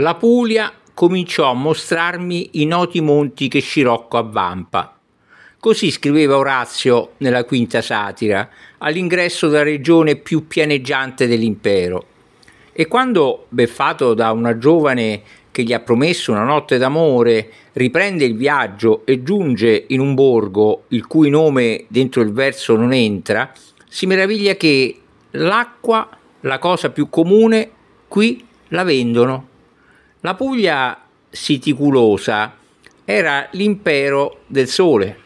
La Puglia cominciò a mostrarmi i noti monti che Scirocco avvampa. Così scriveva Orazio nella quinta satira, all'ingresso della regione più pianeggiante dell'impero. E quando, beffato da una giovane che gli ha promesso una notte d'amore, riprende il viaggio e giunge in un borgo il cui nome dentro il verso non entra, si meraviglia che l'acqua, la cosa più comune, qui la vendono la Puglia siticulosa era l'impero del sole,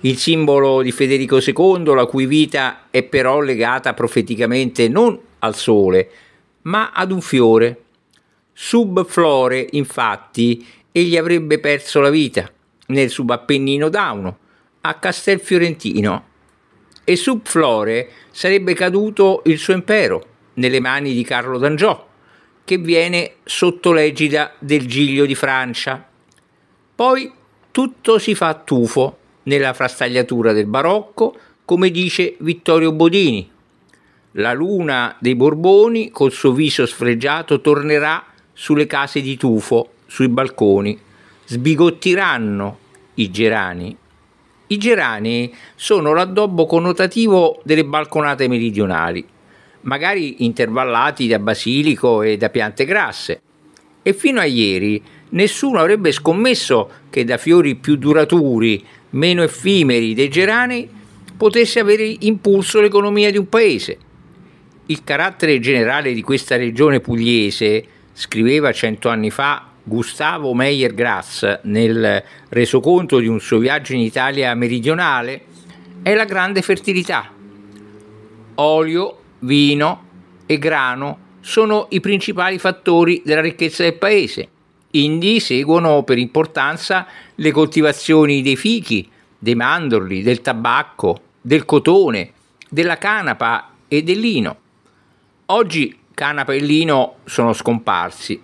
il simbolo di Federico II, la cui vita è però legata profeticamente non al sole, ma ad un fiore. Sub flore, infatti, egli avrebbe perso la vita nel subappennino Dauno, a Castel Fiorentino, e flore sarebbe caduto il suo impero nelle mani di Carlo d'Angiò che viene sotto l'egida del Giglio di Francia. Poi tutto si fa tufo nella frastagliatura del barocco, come dice Vittorio Bodini. La luna dei Borboni, col suo viso sfregiato, tornerà sulle case di tufo, sui balconi. Sbigottiranno i gerani. I gerani sono l'addobbo connotativo delle balconate meridionali magari intervallati da basilico e da piante grasse. E fino a ieri nessuno avrebbe scommesso che da fiori più duraturi, meno effimeri dei gerani, potesse avere impulso l'economia di un paese. Il carattere generale di questa regione pugliese, scriveva cento anni fa Gustavo Meyer Grass nel resoconto di un suo viaggio in Italia meridionale, è la grande fertilità. Olio, vino e grano sono i principali fattori della ricchezza del paese. Quindi seguono per importanza le coltivazioni dei fichi, dei mandorli, del tabacco, del cotone, della canapa e del lino. Oggi canapa e lino sono scomparsi,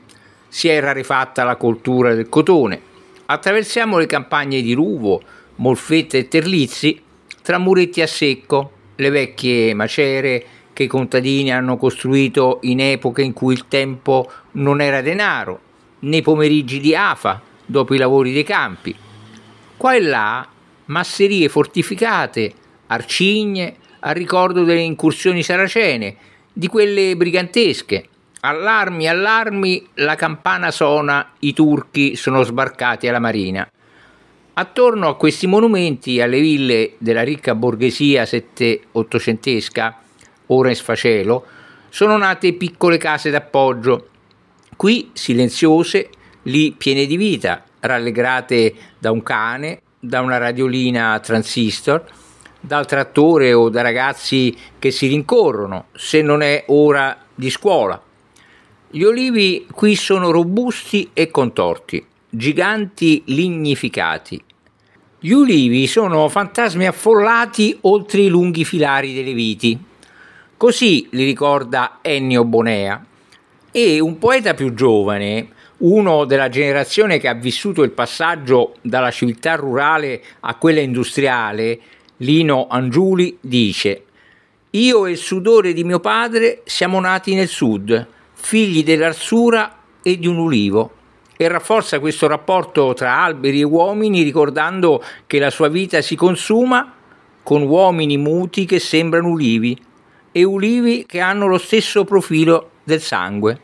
si è rarefatta la coltura del cotone. Attraversiamo le campagne di Ruvo, Molfetta e Terlizzi tra muretti a secco, le vecchie macere che i contadini hanno costruito in epoche in cui il tempo non era denaro, nei pomeriggi di afa, dopo i lavori dei campi. Qua e là masserie fortificate, arcigne, a ricordo delle incursioni saracene, di quelle brigantesche. Allarmi, allarmi, la campana suona, i turchi sono sbarcati alla marina. Attorno a questi monumenti, alle ville della ricca borghesia sette-ottocentesca, ora in sfacelo, sono nate piccole case d'appoggio, qui silenziose, lì piene di vita, rallegrate da un cane, da una radiolina transistor, dal trattore o da ragazzi che si rincorrono, se non è ora di scuola. Gli olivi qui sono robusti e contorti, giganti lignificati. Gli ulivi sono fantasmi affollati oltre i lunghi filari delle viti, Così li ricorda Ennio Bonea. E un poeta più giovane, uno della generazione che ha vissuto il passaggio dalla civiltà rurale a quella industriale, Lino Angiuli, dice Io e il sudore di mio padre siamo nati nel sud, figli dell'arsura e di un ulivo e rafforza questo rapporto tra alberi e uomini ricordando che la sua vita si consuma con uomini muti che sembrano ulivi, e ulivi che hanno lo stesso profilo del sangue.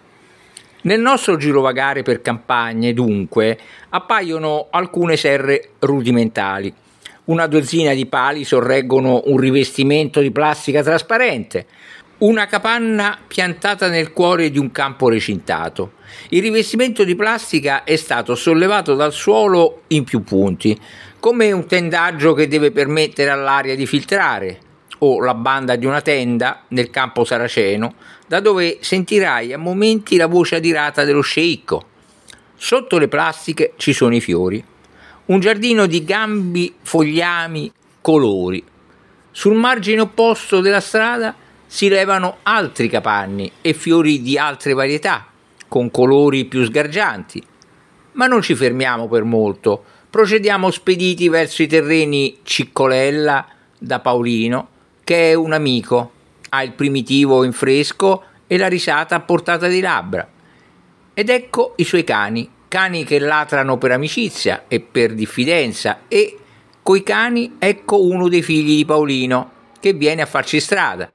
Nel nostro girovagare per campagne, dunque, appaiono alcune serre rudimentali. Una dozzina di pali sorreggono un rivestimento di plastica trasparente, una capanna piantata nel cuore di un campo recintato. Il rivestimento di plastica è stato sollevato dal suolo in più punti, come un tendaggio che deve permettere all'aria di filtrare o la banda di una tenda nel campo saraceno, da dove sentirai a momenti la voce adirata dello sceicco. Sotto le plastiche ci sono i fiori, un giardino di gambi, fogliami, colori. Sul margine opposto della strada si levano altri capanni e fiori di altre varietà, con colori più sgargianti. Ma non ci fermiamo per molto, procediamo spediti verso i terreni Ciccolella da Paolino che è un amico, ha il primitivo in fresco e la risata a portata di labbra. Ed ecco i suoi cani, cani che latrano per amicizia e per diffidenza e coi cani ecco uno dei figli di Paolino che viene a farci strada.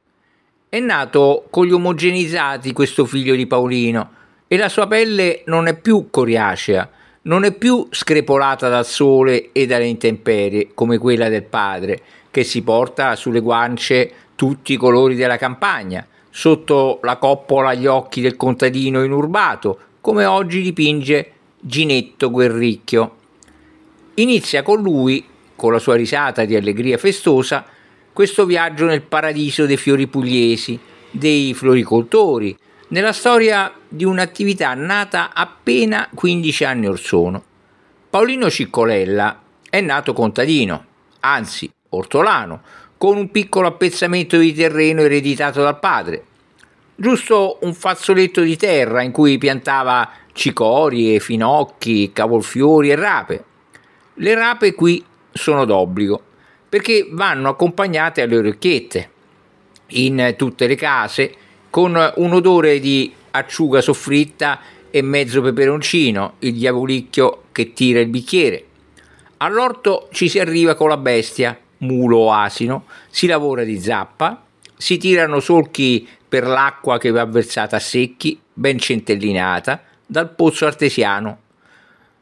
È nato con gli omogenizzati questo figlio di Paolino e la sua pelle non è più coriacea, non è più screpolata dal sole e dalle intemperie come quella del padre, che si porta sulle guance tutti i colori della campagna, sotto la coppola agli occhi del contadino inurbato, come oggi dipinge Ginetto Guerricchio. Inizia con lui, con la sua risata di allegria festosa, questo viaggio nel paradiso dei fiori pugliesi, dei floricoltori, nella storia di un'attività nata appena 15 anni or sono. Paolino Ciccolella è nato contadino, anzi ortolano, con un piccolo appezzamento di terreno ereditato dal padre. Giusto un fazzoletto di terra in cui piantava cicorie, finocchi, cavolfiori e rape. Le rape qui sono d'obbligo, perché vanno accompagnate alle orecchiette, in tutte le case, con un odore di acciuga soffritta e mezzo peperoncino, il diavolicchio che tira il bicchiere. All'orto ci si arriva con la bestia, mulo o asino, si lavora di zappa, si tirano solchi per l'acqua che va versata a secchi, ben centellinata, dal pozzo artesiano.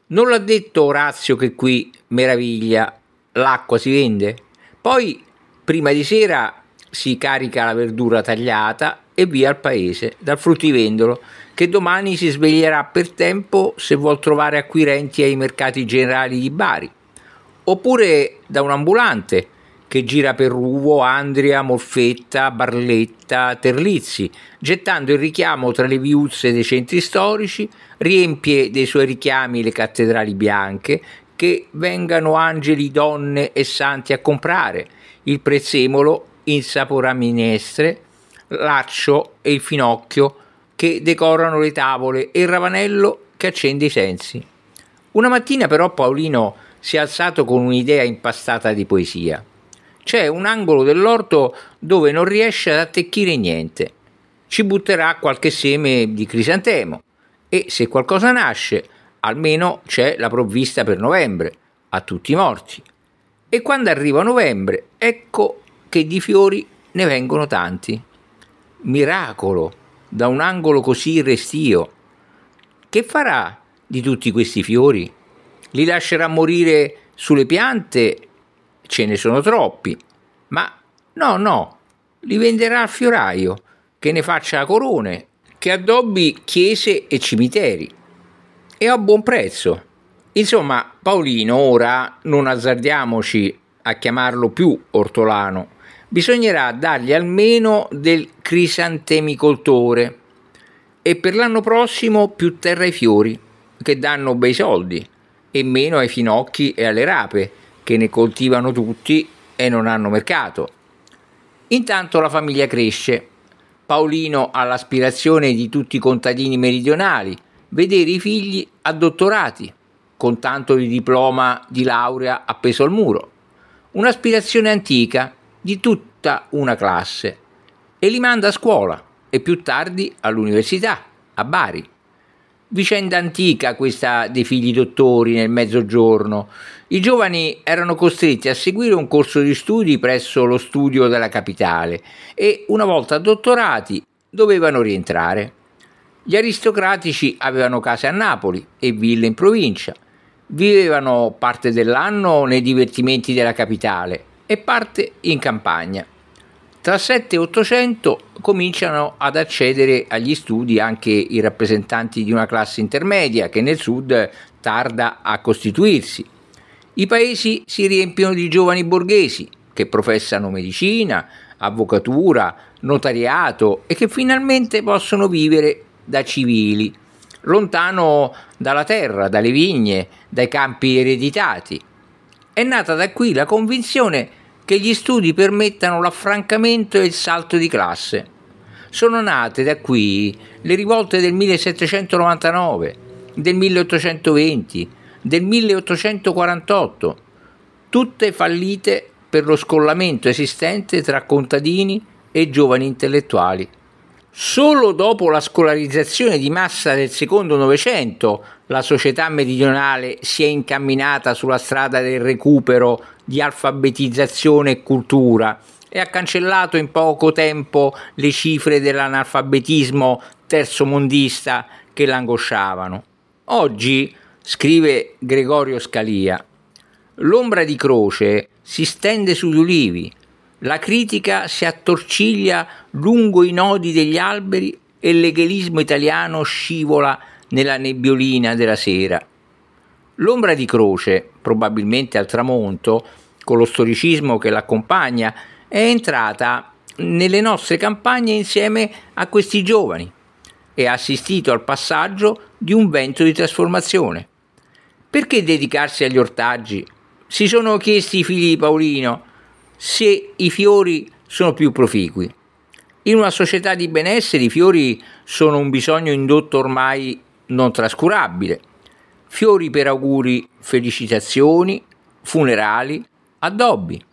Non l'ha detto Orazio che qui, meraviglia, l'acqua si vende? Poi, prima di sera, si carica la verdura tagliata e via al paese, dal fruttivendolo, che domani si sveglierà per tempo se vuol trovare acquirenti ai mercati generali di Bari oppure da un ambulante che gira per Ruvo, Andria, Molfetta, Barletta, Terlizzi, gettando il richiamo tra le viuzze dei centri storici, riempie dei suoi richiami le cattedrali bianche, che vengano angeli, donne e santi a comprare, il prezzemolo insapora minestre, l'accio e il finocchio che decorano le tavole e il ravanello che accende i sensi. Una mattina però Paolino si è alzato con un'idea impastata di poesia. C'è un angolo dell'orto dove non riesce ad attecchire niente. Ci butterà qualche seme di crisantemo e se qualcosa nasce, almeno c'è la provvista per novembre, a tutti i morti. E quando arriva novembre, ecco che di fiori ne vengono tanti. Miracolo, da un angolo così restio. Che farà di tutti questi fiori? li lascerà morire sulle piante, ce ne sono troppi, ma no, no, li venderà al fioraio, che ne faccia corone, che addobbi chiese e cimiteri, e a buon prezzo. Insomma, Paolino ora non azzardiamoci a chiamarlo più ortolano, bisognerà dargli almeno del crisantemicoltore e per l'anno prossimo più terra ai fiori, che danno bei soldi e meno ai finocchi e alle rape, che ne coltivano tutti e non hanno mercato. Intanto la famiglia cresce. Paolino ha l'aspirazione di tutti i contadini meridionali, vedere i figli addottorati, con tanto di diploma di laurea appeso al muro. Un'aspirazione antica di tutta una classe. E li manda a scuola e più tardi all'università, a Bari vicenda antica questa dei figli dottori nel mezzogiorno. I giovani erano costretti a seguire un corso di studi presso lo studio della capitale e una volta dottorati dovevano rientrare. Gli aristocratici avevano case a Napoli e ville in provincia, vivevano parte dell'anno nei divertimenti della capitale e parte in campagna tra 7 e 800 cominciano ad accedere agli studi anche i rappresentanti di una classe intermedia che nel sud tarda a costituirsi. I paesi si riempiono di giovani borghesi che professano medicina, avvocatura, notariato e che finalmente possono vivere da civili, lontano dalla terra, dalle vigne, dai campi ereditati. È nata da qui la convinzione che gli studi permettano l'affrancamento e il salto di classe. Sono nate da qui le rivolte del 1799, del 1820, del 1848, tutte fallite per lo scollamento esistente tra contadini e giovani intellettuali. Solo dopo la scolarizzazione di massa del secondo Novecento la società meridionale si è incamminata sulla strada del recupero di alfabetizzazione e cultura e ha cancellato in poco tempo le cifre dell'analfabetismo terzomondista che l'angosciavano. Oggi, scrive Gregorio Scalia, l'ombra di croce si stende sugli ulivi, la critica si attorciglia lungo i nodi degli alberi e l'eghelismo italiano scivola nella nebbiolina della sera. L'ombra di croce, probabilmente al tramonto, con lo storicismo che l'accompagna, è entrata nelle nostre campagne insieme a questi giovani e ha assistito al passaggio di un vento di trasformazione. Perché dedicarsi agli ortaggi? Si sono chiesti i figli di Paolino se i fiori sono più proficui. In una società di benessere i fiori sono un bisogno indotto ormai non trascurabile. Fiori per auguri, felicitazioni, funerali, addobbi.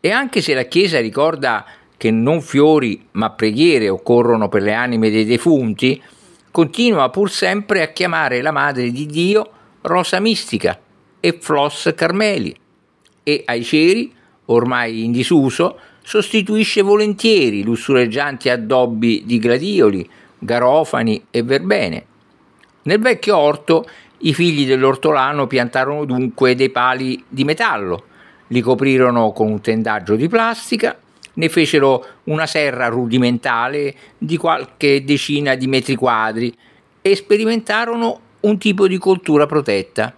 E anche se la Chiesa ricorda che non fiori ma preghiere occorrono per le anime dei defunti, continua pur sempre a chiamare la Madre di Dio Rosa Mistica e Floss Carmeli e ai ceri, ormai in disuso, sostituisce volentieri lussureggianti addobbi di gradioli, garofani e verbene. Nel vecchio orto i figli dell'ortolano piantarono dunque dei pali di metallo, li coprirono con un tendaggio di plastica, ne fecero una serra rudimentale di qualche decina di metri quadri e sperimentarono un tipo di coltura protetta.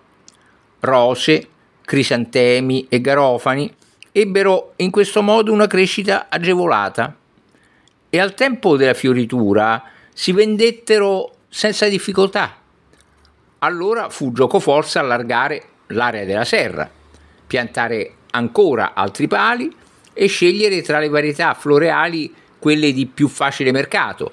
Rose, crisantemi e garofani ebbero in questo modo una crescita agevolata e al tempo della fioritura si vendettero senza difficoltà. Allora fu gioco forza allargare l'area della serra, piantare ancora altri pali e scegliere tra le varietà floreali quelle di più facile mercato.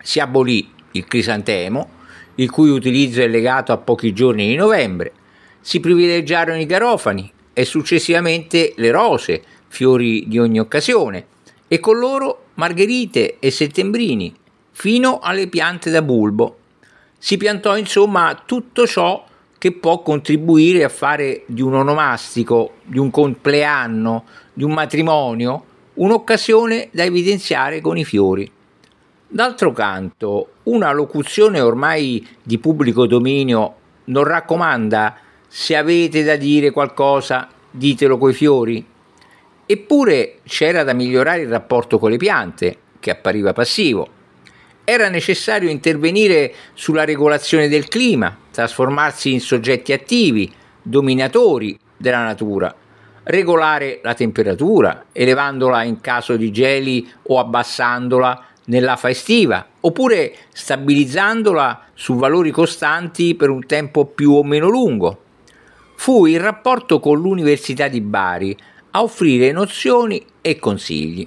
Si abolì il crisantemo, il cui utilizzo è legato a pochi giorni di novembre. Si privilegiarono i garofani e successivamente le rose, fiori di ogni occasione, e con loro margherite e settembrini, fino alle piante da bulbo. Si piantò insomma tutto ciò che può contribuire a fare di un onomastico, di un compleanno, di un matrimonio, un'occasione da evidenziare con i fiori. D'altro canto, una locuzione ormai di pubblico dominio non raccomanda se avete da dire qualcosa ditelo coi fiori. Eppure c'era da migliorare il rapporto con le piante, che appariva passivo. Era necessario intervenire sulla regolazione del clima, trasformarsi in soggetti attivi, dominatori della natura, regolare la temperatura, elevandola in caso di geli o abbassandola nell'afa estiva, oppure stabilizzandola su valori costanti per un tempo più o meno lungo fu il rapporto con l'Università di Bari a offrire nozioni e consigli.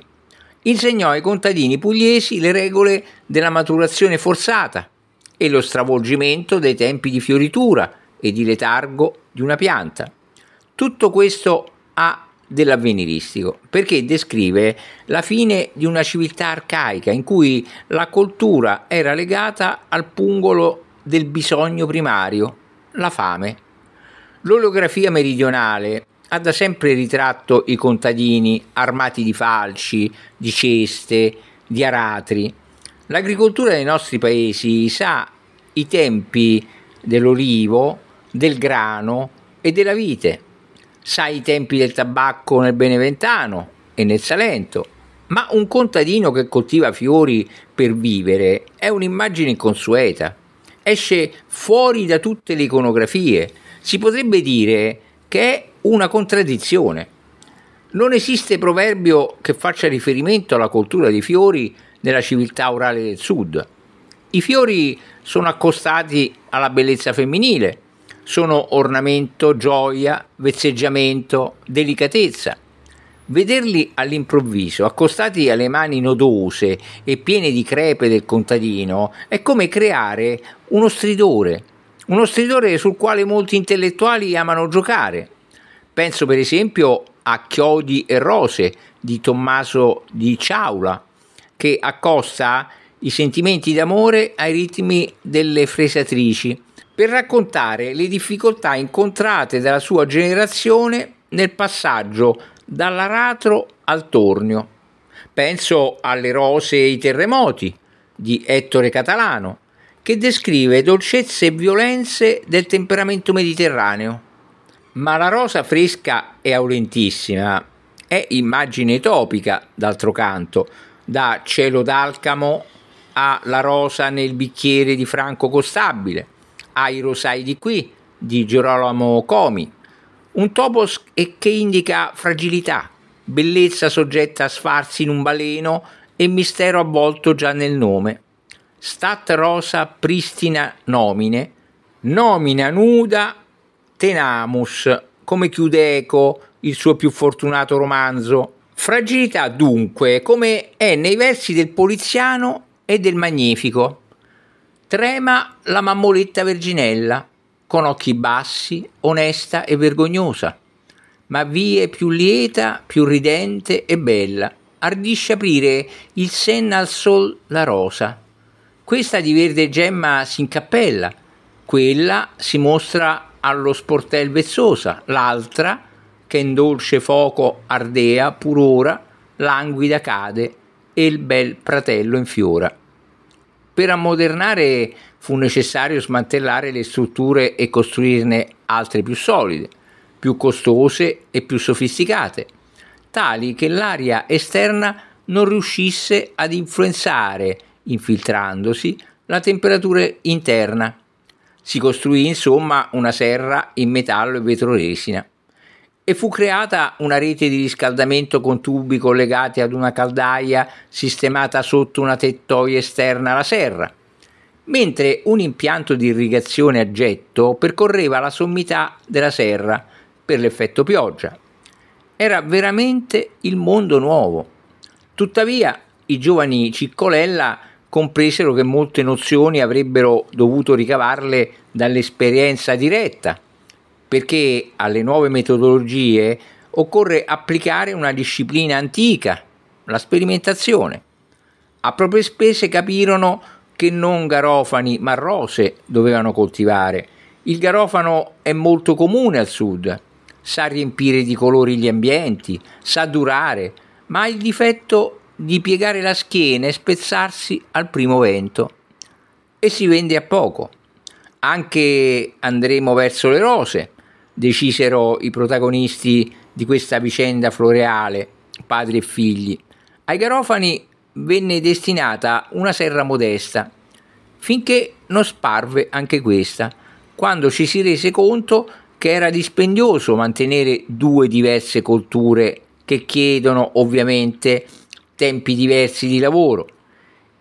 Insegnò ai contadini pugliesi le regole della maturazione forzata e lo stravolgimento dei tempi di fioritura e di letargo di una pianta. Tutto questo ha dell'avveniristico perché descrive la fine di una civiltà arcaica in cui la coltura era legata al pungolo del bisogno primario, la fame L'olografia meridionale ha da sempre ritratto i contadini armati di falci, di ceste, di aratri. L'agricoltura dei nostri paesi sa i tempi dell'olivo, del grano e della vite, sa i tempi del tabacco nel Beneventano e nel Salento, ma un contadino che coltiva fiori per vivere è un'immagine inconsueta, esce fuori da tutte le iconografie, si potrebbe dire che è una contraddizione. Non esiste proverbio che faccia riferimento alla cultura dei fiori nella civiltà orale del sud. I fiori sono accostati alla bellezza femminile, sono ornamento, gioia, vezzeggiamento, delicatezza. Vederli all'improvviso, accostati alle mani nodose e piene di crepe del contadino, è come creare uno stridore, uno stridore sul quale molti intellettuali amano giocare. Penso per esempio a Chiodi e Rose di Tommaso di Ciaula, che accosta i sentimenti d'amore ai ritmi delle fresatrici, per raccontare le difficoltà incontrate dalla sua generazione nel passaggio dall'aratro al tornio. Penso alle rose e i terremoti di Ettore Catalano, che descrive dolcezze e violenze del temperamento mediterraneo. Ma la rosa fresca e aurentissima è immagine topica, d'altro canto, da cielo d'alcamo a la rosa nel bicchiere di Franco Costabile, ai rosai di qui di Girolamo Comi, un topos che indica fragilità, bellezza soggetta a sfarsi in un baleno e mistero avvolto già nel nome stat rosa pristina nomine, nomina nuda tenamus, come chiude Eco il suo più fortunato romanzo. Fragilità dunque, come è nei versi del Poliziano e del Magnifico. Trema la mammoletta verginella, con occhi bassi, onesta e vergognosa, ma vie più lieta, più ridente e bella. Ardisce aprire il senna al sol la rosa, questa di verde gemma si incappella, quella si mostra allo sportel vezzosa, l'altra, che in dolce foco ardea, pur ora, languida cade e il bel pratello infiora. Per ammodernare fu necessario smantellare le strutture e costruirne altre più solide, più costose e più sofisticate, tali che l'aria esterna non riuscisse ad influenzare infiltrandosi la temperatura interna. Si costruì insomma una serra in metallo e vetroresina e fu creata una rete di riscaldamento con tubi collegati ad una caldaia sistemata sotto una tettoia esterna alla serra, mentre un impianto di irrigazione a getto percorreva la sommità della serra per l'effetto pioggia. Era veramente il mondo nuovo. Tuttavia i giovani Ciccolella compresero che molte nozioni avrebbero dovuto ricavarle dall'esperienza diretta, perché alle nuove metodologie occorre applicare una disciplina antica, la sperimentazione. A proprie spese capirono che non garofani ma rose dovevano coltivare. Il garofano è molto comune al sud, sa riempire di colori gli ambienti, sa durare, ma ha il difetto di piegare la schiena e spezzarsi al primo vento e si vende a poco. Anche andremo verso le rose, decisero i protagonisti di questa vicenda floreale, padri e figli. Ai garofani venne destinata una serra modesta, finché non sparve anche questa, quando ci si rese conto che era dispendioso mantenere due diverse colture che chiedono ovviamente tempi diversi di lavoro.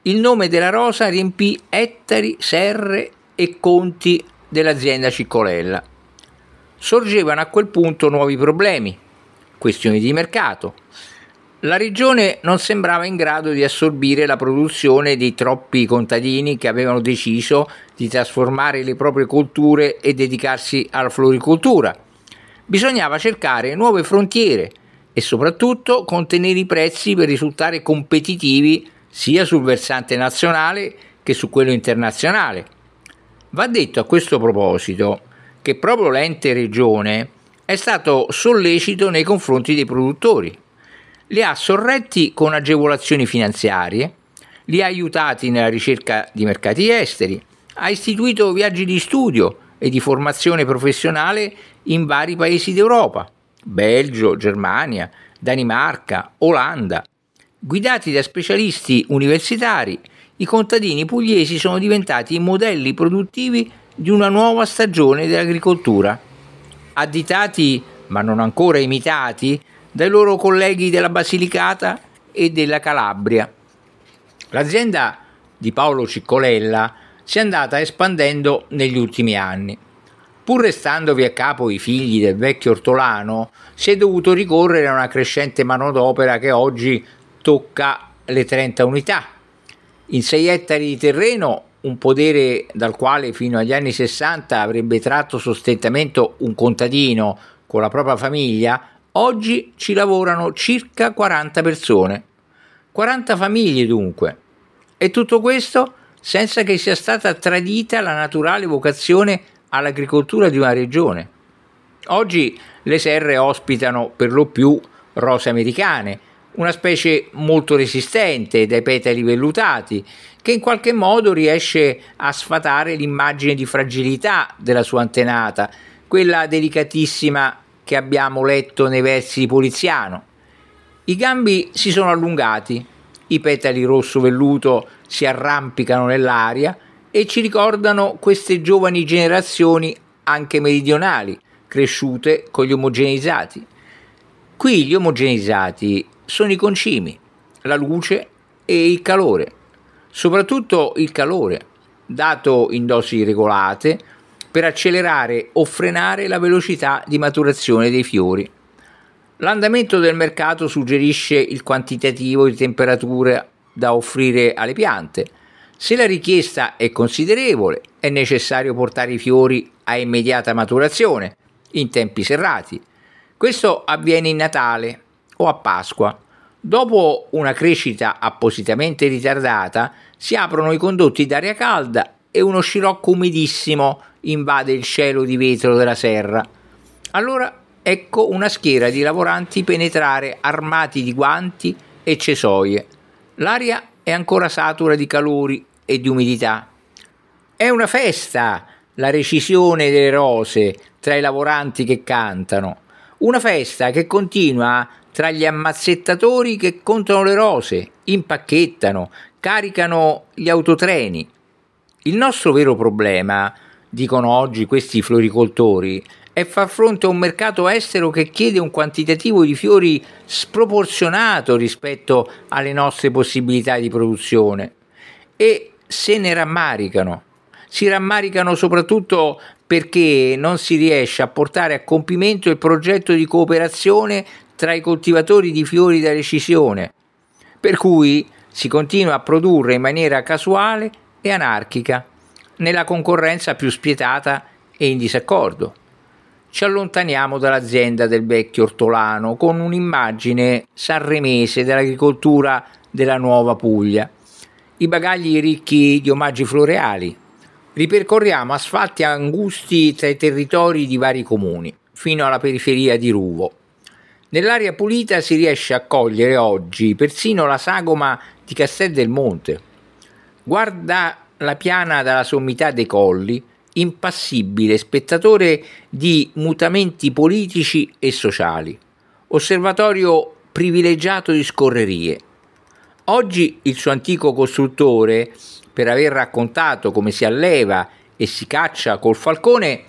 Il nome della rosa riempì ettari, serre e conti dell'azienda Ciccolella. Sorgevano a quel punto nuovi problemi, questioni di mercato. La regione non sembrava in grado di assorbire la produzione dei troppi contadini che avevano deciso di trasformare le proprie colture e dedicarsi alla floricoltura. Bisognava cercare nuove frontiere e soprattutto contenere i prezzi per risultare competitivi sia sul versante nazionale che su quello internazionale. Va detto a questo proposito che proprio l'ente regione è stato sollecito nei confronti dei produttori, li ha sorretti con agevolazioni finanziarie, li ha aiutati nella ricerca di mercati esteri, ha istituito viaggi di studio e di formazione professionale in vari paesi d'Europa, Belgio, Germania, Danimarca, Olanda. Guidati da specialisti universitari, i contadini pugliesi sono diventati i modelli produttivi di una nuova stagione dell'agricoltura. Additati, ma non ancora imitati, dai loro colleghi della Basilicata e della Calabria. L'azienda di Paolo Ciccolella si è andata espandendo negli ultimi anni. Pur restandovi a capo i figli del vecchio ortolano, si è dovuto ricorrere a una crescente manodopera che oggi tocca le 30 unità. In 6 ettari di terreno, un podere dal quale fino agli anni 60 avrebbe tratto sostentamento un contadino con la propria famiglia, oggi ci lavorano circa 40 persone. 40 famiglie dunque. E tutto questo senza che sia stata tradita la naturale vocazione all'agricoltura di una regione. Oggi le serre ospitano per lo più rose americane, una specie molto resistente dai petali vellutati, che in qualche modo riesce a sfatare l'immagine di fragilità della sua antenata, quella delicatissima che abbiamo letto nei versi di Poliziano. I gambi si sono allungati, i petali rosso velluto si arrampicano nell'aria, e ci ricordano queste giovani generazioni anche meridionali, cresciute con gli omogeneizzati. Qui gli omogeneizzati sono i concimi, la luce e il calore, soprattutto il calore, dato in dosi regolate per accelerare o frenare la velocità di maturazione dei fiori. L'andamento del mercato suggerisce il quantitativo di temperature da offrire alle piante, se la richiesta è considerevole, è necessario portare i fiori a immediata maturazione, in tempi serrati. Questo avviene in Natale o a Pasqua. Dopo una crescita appositamente ritardata, si aprono i condotti d'aria calda e uno scirocco umidissimo invade il cielo di vetro della serra. Allora ecco una schiera di lavoranti penetrare armati di guanti e cesoie. L'aria è ancora satura di calori e di umidità. È una festa la recisione delle rose tra i lavoranti che cantano, una festa che continua tra gli ammazzettatori che contano le rose, impacchettano, caricano gli autotreni. Il nostro vero problema, dicono oggi questi floricoltori, è far fronte a un mercato estero che chiede un quantitativo di fiori sproporzionato rispetto alle nostre possibilità di produzione. E se ne rammaricano. Si rammaricano soprattutto perché non si riesce a portare a compimento il progetto di cooperazione tra i coltivatori di fiori da recisione, per cui si continua a produrre in maniera casuale e anarchica, nella concorrenza più spietata e in disaccordo. Ci allontaniamo dall'azienda del vecchio ortolano con un'immagine sanremese dell'agricoltura della nuova Puglia, i bagagli ricchi di omaggi floreali. Ripercorriamo asfalti angusti tra i territori di vari comuni, fino alla periferia di Ruvo. Nell'aria pulita si riesce a cogliere oggi persino la sagoma di Castel del Monte. Guarda la piana dalla sommità dei colli, impassibile spettatore di mutamenti politici e sociali, osservatorio privilegiato di scorrerie, Oggi il suo antico costruttore, per aver raccontato come si alleva e si caccia col falcone,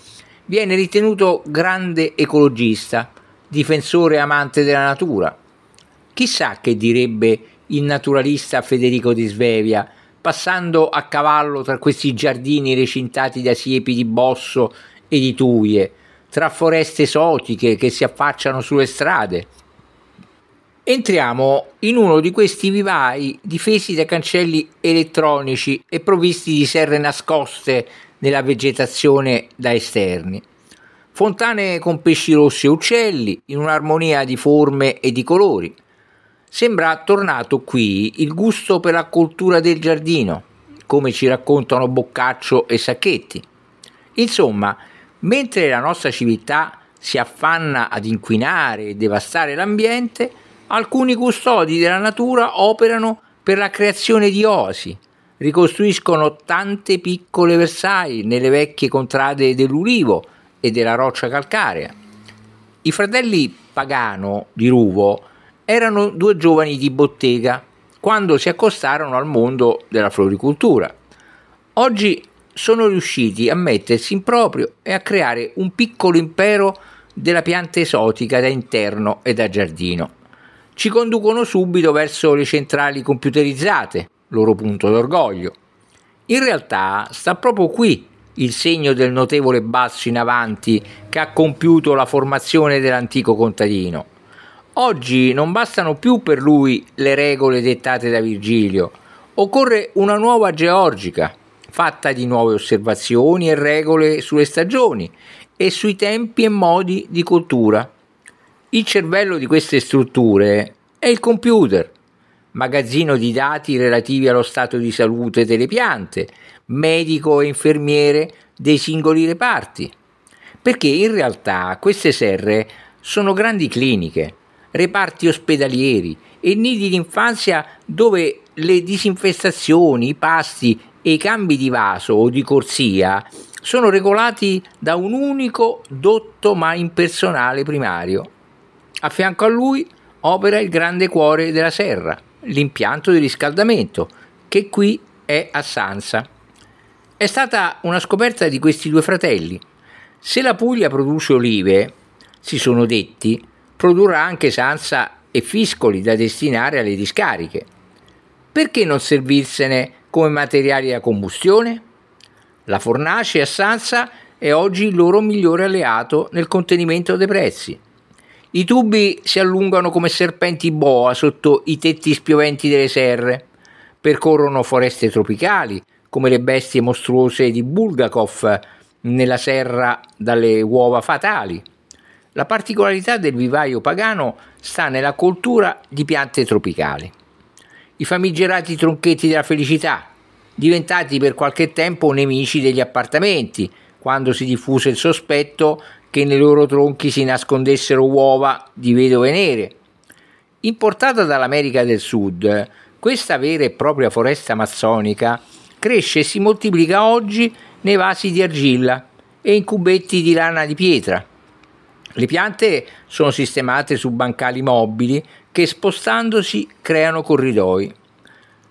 viene ritenuto grande ecologista, difensore amante della natura. Chissà che direbbe il naturalista Federico di Svevia, passando a cavallo tra questi giardini recintati da siepi di bosso e di tuie, tra foreste esotiche che si affacciano sulle strade. Entriamo in uno di questi vivai difesi da cancelli elettronici e provvisti di serre nascoste nella vegetazione da esterni. Fontane con pesci rossi e uccelli, in un'armonia di forme e di colori. Sembra tornato qui il gusto per la coltura del giardino, come ci raccontano Boccaccio e Sacchetti. Insomma, mentre la nostra civiltà si affanna ad inquinare e devastare l'ambiente, Alcuni custodi della natura operano per la creazione di osi, ricostruiscono tante piccole versai nelle vecchie contrade dell'ulivo e della roccia calcarea. I fratelli Pagano di Ruvo erano due giovani di bottega quando si accostarono al mondo della floricoltura. Oggi sono riusciti a mettersi in proprio e a creare un piccolo impero della pianta esotica da interno e da giardino ci conducono subito verso le centrali computerizzate, loro punto d'orgoglio. In realtà sta proprio qui il segno del notevole basso in avanti che ha compiuto la formazione dell'antico contadino. Oggi non bastano più per lui le regole dettate da Virgilio, occorre una nuova georgica, fatta di nuove osservazioni e regole sulle stagioni e sui tempi e modi di coltura. Il cervello di queste strutture è il computer, magazzino di dati relativi allo stato di salute delle piante, medico e infermiere dei singoli reparti, perché in realtà queste serre sono grandi cliniche, reparti ospedalieri e nidi d'infanzia dove le disinfestazioni, i pasti e i cambi di vaso o di corsia sono regolati da un unico dotto ma impersonale primario. A fianco a lui opera il grande cuore della serra, l'impianto di riscaldamento, che qui è a Sansa. È stata una scoperta di questi due fratelli. Se la Puglia produce olive, si sono detti, produrrà anche Sansa e Fiscoli da destinare alle discariche. Perché non servirsene come materiali da combustione? La fornace a Sansa è oggi il loro migliore alleato nel contenimento dei prezzi. I tubi si allungano come serpenti boa sotto i tetti spioventi delle serre, percorrono foreste tropicali, come le bestie mostruose di Bulgakov nella serra dalle uova fatali. La particolarità del vivaio pagano sta nella coltura di piante tropicali. I famigerati tronchetti della felicità, diventati per qualche tempo nemici degli appartamenti, quando si diffuse il sospetto che nei loro tronchi si nascondessero uova di vedove nere. Importata dall'America del Sud, questa vera e propria foresta amazzonica cresce e si moltiplica oggi nei vasi di argilla e in cubetti di lana di pietra. Le piante sono sistemate su bancali mobili che spostandosi creano corridoi.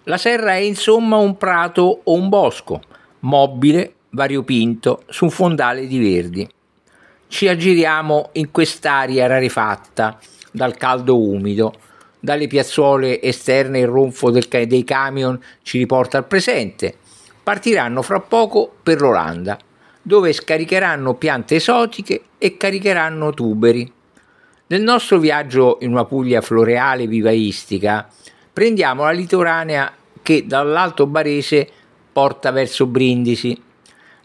La serra è insomma un prato o un bosco, mobile, variopinto, su un fondale di verdi ci aggiriamo in quest'aria rarefatta dal caldo umido. Dalle piazzuole esterne il ronfo ca- dei camion ci riporta al presente. Partiranno fra poco per l'Olanda, dove scaricheranno piante esotiche e caricheranno tuberi. Nel nostro viaggio in una Puglia floreale vivaistica, prendiamo la litoranea che dall'Alto Barese porta verso Brindisi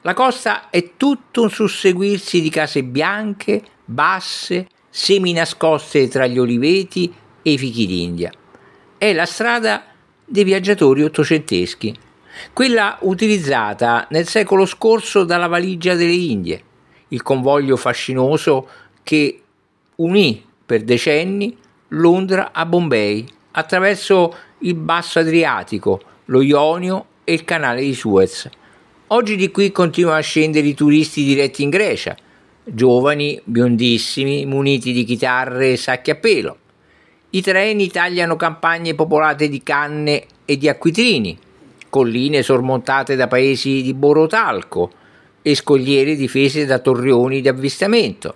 la costa è tutto un susseguirsi di case bianche, basse, semi nascoste tra gli oliveti e i fichi d'India. È la strada dei viaggiatori ottocenteschi, quella utilizzata nel secolo scorso dalla valigia delle Indie, il convoglio fascinoso che unì per decenni Londra a Bombay attraverso il Basso Adriatico, lo Ionio e il canale di Suez Oggi di qui continuano a scendere i turisti diretti in Grecia, giovani, biondissimi, muniti di chitarre e sacchi a pelo. I treni tagliano campagne popolate di canne e di acquitrini, colline sormontate da paesi di borotalco e scogliere difese da torrioni di avvistamento.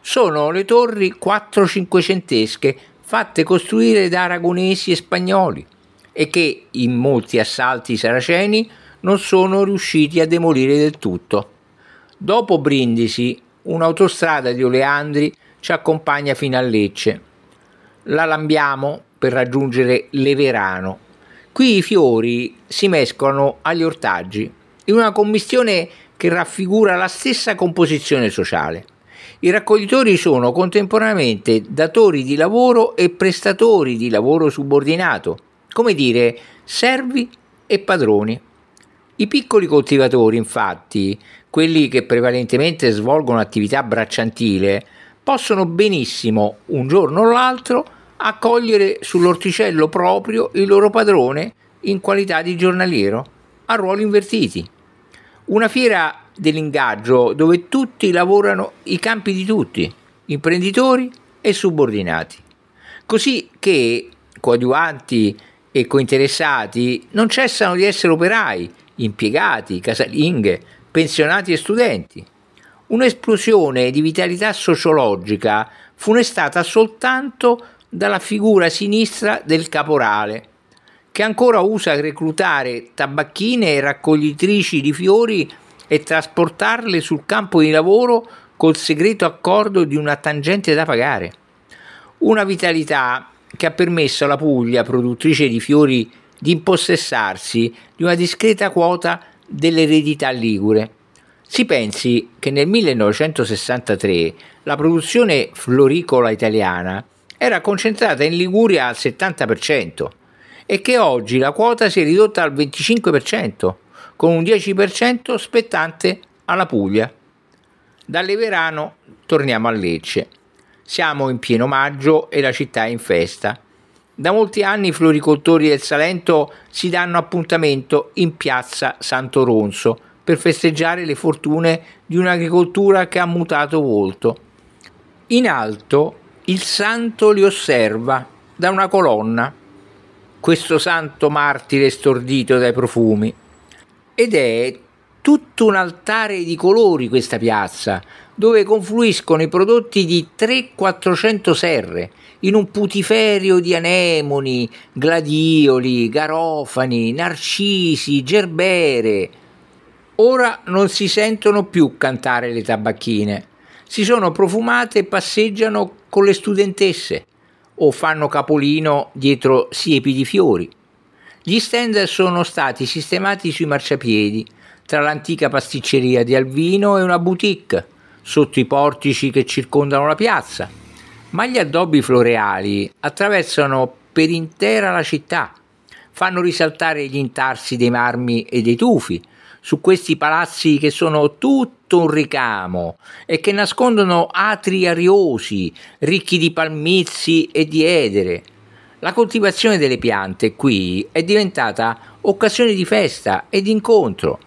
Sono le torri quattrocinquecentesche fatte costruire da aragonesi e spagnoli e che in molti assalti saraceni non sono riusciti a demolire del tutto. Dopo Brindisi, un'autostrada di Oleandri ci accompagna fino a Lecce. La lambiamo per raggiungere Leverano. Qui i fiori si mescolano agli ortaggi in una commissione che raffigura la stessa composizione sociale. I raccoglitori sono contemporaneamente datori di lavoro e prestatori di lavoro subordinato, come dire servi e padroni. I piccoli coltivatori, infatti, quelli che prevalentemente svolgono attività bracciantile, possono benissimo, un giorno o l'altro, accogliere sull'orticello proprio il loro padrone in qualità di giornaliero, a ruoli invertiti. Una fiera dell'ingaggio dove tutti lavorano i campi di tutti, imprenditori e subordinati, così che coadiuvanti e cointeressati non cessano di essere operai impiegati, casalinghe, pensionati e studenti. Un'esplosione di vitalità sociologica funestata soltanto dalla figura sinistra del caporale, che ancora usa reclutare tabacchine e raccoglitrici di fiori e trasportarle sul campo di lavoro col segreto accordo di una tangente da pagare. Una vitalità che ha permesso alla Puglia, produttrice di fiori di impossessarsi di una discreta quota dell'eredità ligure. Si pensi che nel 1963 la produzione floricola italiana era concentrata in Liguria al 70% e che oggi la quota si è ridotta al 25%, con un 10% spettante alla Puglia. Dalle Verano torniamo a Lecce. Siamo in pieno maggio e la città è in festa. Da molti anni i floricoltori del Salento si danno appuntamento in piazza Santo Ronzo per festeggiare le fortune di un'agricoltura che ha mutato volto. In alto il santo li osserva da una colonna, questo santo martire stordito dai profumi, ed è tutto un altare di colori questa piazza, dove confluiscono i prodotti di 3 400 serre in un putiferio di anemoni, gladioli, garofani, narcisi, gerbere. Ora non si sentono più cantare le tabacchine. Si sono profumate e passeggiano con le studentesse o fanno capolino dietro siepi di fiori. Gli stand sono stati sistemati sui marciapiedi, tra l'antica pasticceria di Alvino e una boutique sotto i portici che circondano la piazza, ma gli addobbi floreali attraversano per intera la città, fanno risaltare gli intarsi dei marmi e dei tufi su questi palazzi che sono tutto un ricamo e che nascondono atri ariosi, ricchi di palmizi e di edere. La coltivazione delle piante qui è diventata occasione di festa e di incontro.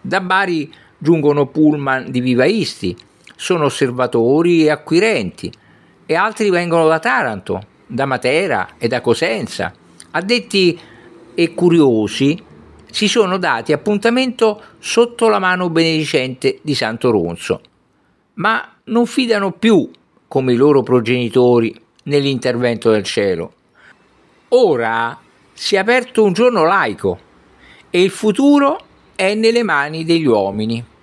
Da Bari giungono pullman di vivaisti sono osservatori e acquirenti e altri vengono da Taranto, da Matera e da Cosenza. Addetti e curiosi si sono dati appuntamento sotto la mano benedicente di Santo Ronzo, ma non fidano più come i loro progenitori nell'intervento del cielo. Ora si è aperto un giorno laico e il futuro è nelle mani degli uomini.